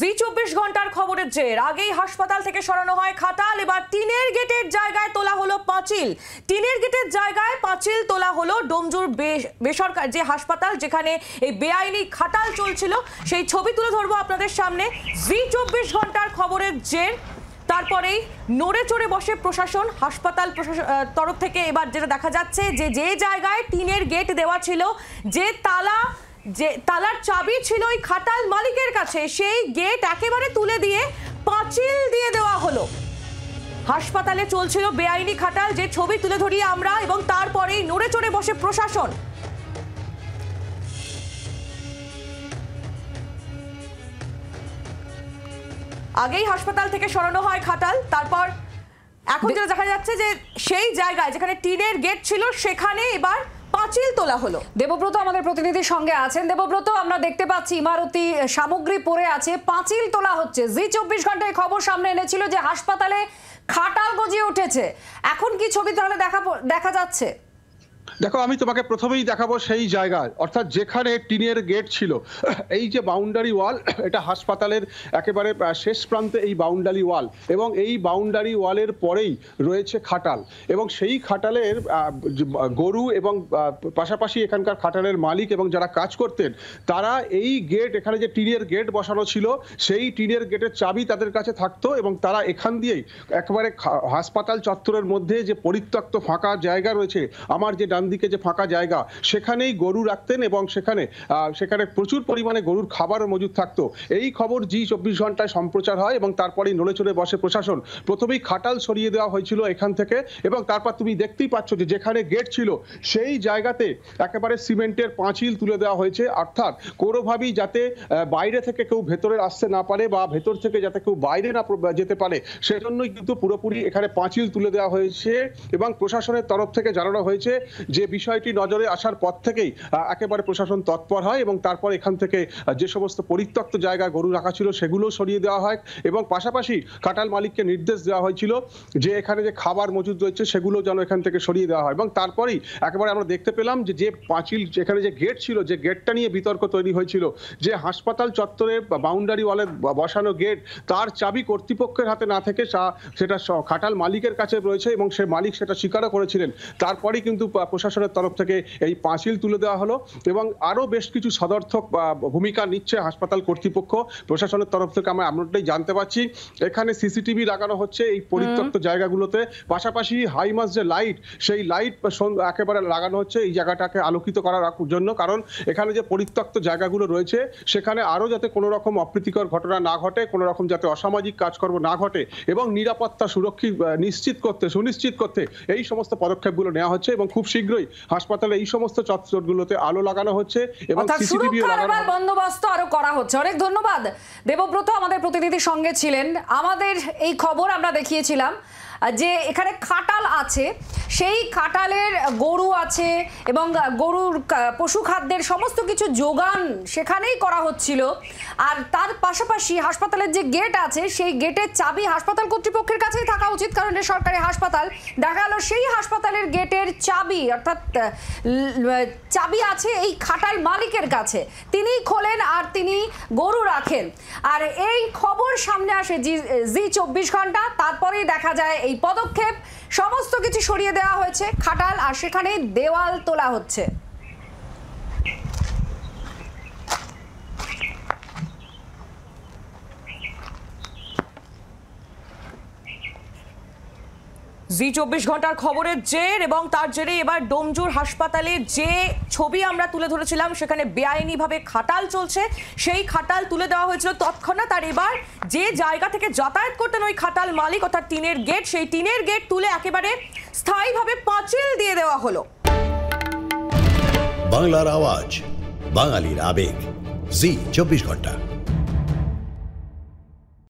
জি চব্বিশ ঘন্টার খবরের জের আগেই হাসপাতাল থেকে সরানো হয় খাতাল এবার টিনের গেটের জায়গায় তোলা হলো পাঁচিল টিনের গেটের জায়গায় পাঁচিল তোলা হলো ডোমজুর বেসরকার যে হাসপাতাল যেখানে এই বেআইনি খাতাল চলছিল সেই ছবি তুলে ধরবো আপনাদের সামনে জি চব্বিশ ঘন্টার খবরের জের তারপরেই নড়ে চড়ে বসে প্রশাসন হাসপাতাল প্রশাসন তরফ থেকে এবার যেটা দেখা যাচ্ছে যে যে জায়গায় টিনের গেট দেওয়া ছিল যে তালা যে তালার চাবি ছিল ওই খাটাল মালিকের কাছে সেই গেট একেবারে তুলে দিয়ে পাঁচিল দিয়ে দেওয়া হলো হাসপাতালে চলছিল বেআইনি খাটাল যে ছবি তুলে ধরি আমরা এবং তারপরেই নড়ে চড়ে বসে প্রশাসন আগেই হাসপাতাল থেকে সরানো হয় খাটাল তারপর এখন যেটা দেখা যাচ্ছে যে সেই জায়গায় যেখানে টিনের গেট ছিল সেখানে এবার পাঁচিল তোলা হলো দেবব্রত আমাদের প্রতিনিধির সঙ্গে আছেন দেবব্রত আমরা দেখতে পাচ্ছি ইমারতি সামগ্রী পরে আছে পাঁচিল তোলা হচ্ছে জি চব্বিশ ঘন্টায় খবর সামনে এনেছিল যে হাসপাতালে খাটাল গজিয়ে উঠেছে এখন কি ছবি তাহলে দেখা দেখা যাচ্ছে দেখো আমি তোমাকে প্রথমেই দেখাবো সেই জায়গায় অর্থাৎ যেখানে টিনের গেট ছিল এই যে বাউন্ডারি ওয়াল এটা হাসপাতালের একেবারে শেষ প্রান্তে এই বাউন্ডারি ওয়াল এবং এই বাউন্ডারি ওয়ালের পরেই রয়েছে খাটাল এবং সেই খাটালের গরু এবং পাশাপাশি এখানকার খাটালের মালিক এবং যারা কাজ করতেন তারা এই গেট এখানে যে টিনের গেট বসানো ছিল সেই টিনের গেটের চাবি তাদের কাছে থাকতো এবং তারা এখান দিয়েই একেবারে হাসপাতাল চত্বরের মধ্যে যে পরিত্যক্ত ফাঁকা জায়গা রয়েছে আমার যে ডান দিকে যে ফাঁকা জায়গা সেখানেই গরু রাখতেন এবং সেখানে সেখানে প্রচুর পরিমাণে গরুর খাবারও মজুদ থাকতো এই খবর জি চব্বিশ ঘন্টায় সম্প্রচার হয় এবং তারপরেই নড়ে চড়ে বসে প্রশাসন প্রথমেই খাটাল সরিয়ে দেওয়া হয়েছিল এখান থেকে এবং তারপর তুমি দেখতেই পাচ্ছ যে যেখানে গেট ছিল সেই জায়গাতে একেবারে সিমেন্টের পাঁচিল তুলে দেওয়া হয়েছে অর্থাৎ কোনোভাবেই যাতে বাইরে থেকে কেউ ভেতরে আসতে না পারে বা ভেতর থেকে যাতে কেউ বাইরে না যেতে পারে সেজন্যই কিন্তু পুরোপুরি এখানে পাঁচিল তুলে দেওয়া হয়েছে এবং প্রশাসনের তরফ থেকে জানানো হয়েছে যে বিষয়টি নজরে আসার পর থেকেই একেবারে প্রশাসন তৎপর হয় এবং তারপর এখান থেকে যে সমস্ত পরিত্যক্ত জায়গায় গরু রাখা ছিল সেগুলো সরিয়ে দেওয়া হয় এবং পাশাপাশি কাটাল মালিককে নির্দেশ দেওয়া হয়েছিল যে এখানে যে খাবার মজুদ রয়েছে সেগুলো যেন এখান থেকে সরিয়ে দেওয়া হয় এবং তারপরেই একেবারে আমরা দেখতে পেলাম যে যে পাঁচিল যেখানে যে গেট ছিল যে গেটটা নিয়ে বিতর্ক তৈরি হয়েছিল যে হাসপাতাল চত্বরে বাউন্ডারি ওয়ালে বসানো গেট তার চাবি কর্তৃপক্ষের হাতে না থেকে সেটা খাটাল মালিকের কাছে রয়েছে এবং সে মালিক সেটা স্বীকারও করেছিলেন তারপরেই কিন্তু প্রশাসনের তরফ থেকে এই পাঁচিল তুলে দেওয়া হলো এবং আরও বেশ কিছু সদর্থক ভূমিকা নিচ্ছে হাসপাতাল কর্তৃপক্ষ প্রশাসনের তরফ থেকে আমরা আমরাটাই জানতে পারছি এখানে সিসিটিভি লাগানো হচ্ছে এই পরিত্যক্ত জায়গাগুলোতে পাশাপাশি হাইমাস যে লাইট সেই লাইট একেবারে লাগানো হচ্ছে এই জায়গাটাকে আলোকিত করার জন্য কারণ এখানে যে পরিত্যক্ত জায়গাগুলো রয়েছে সেখানে আরও যাতে কোনো রকম অপ্রীতিকর ঘটনা না ঘটে কোনো রকম যাতে অসামাজিক কাজকর্ম না ঘটে এবং নিরাপত্তা সুরক্ষিত নিশ্চিত করতে সুনিশ্চিত করতে এই সমস্ত পদক্ষেপগুলো নেওয়া হচ্ছে এবং খুব শীঘ্র শীঘ্রই হাসপাতালে এই সমস্ত চত্বরগুলোতে আলো লাগানো হচ্ছে এবং সিসিটিভিও বন্দোবস্ত আরো করা হচ্ছে অনেক ধন্যবাদ দেবব্রত আমাদের প্রতিনিধির সঙ্গে ছিলেন আমাদের এই খবর আমরা দেখিয়েছিলাম যে এখানে খাটাল আছে সেই খাটালের গরু আছে এবং গরুর পশু খাদ্যের সমস্ত কিছু যোগান সেখানেই করা হচ্ছিল আর তার পাশাপাশি হাসপাতালের যে গেট আছে সেই গেটের চাবি হাসপাতাল কর্তৃপক্ষের কাছেই থাকা উচিত কারণ এটা সরকারি হাসপাতাল দেখা গেল সেই হাসপাতালের গেটের চাবি অর্থাৎ চাবি আছে এই খাটাল মালিকের কাছে তিনি খোলেন আর তিনি গরু রাখেন আর এই খবর সামনে আসে জি জি চব্বিশ ঘন্টা তারপরেই দেখা যায় এই পদক্ষেপ সমস্ত কিছু সরিয়ে দেওয়া হয়েছে খাটাল আর সেখানে দেওয়াল তোলা হচ্ছে জি চব্বিশ ঘন্টার খবরের জের এবং তার জেরে এবার ডোমজুর হাসপাতালে যে ছবি আমরা তুলে ধরেছিলাম সেখানে বেআইনিভাবে খাটাল চলছে সেই খাটাল তুলে দেওয়া হয়েছিল তৎক্ষণাৎ আর এবার যে জায়গা থেকে যাতায়াত করতেন ওই খাটাল মালিক অর্থাৎ টিনের গেট সেই টিনের গেট তুলে একেবারে স্থায়ীভাবে পাঁচিল দিয়ে দেওয়া হলো বাংলার আওয়াজ বাঙালির আবেগ জি চব্বিশ ঘন্টা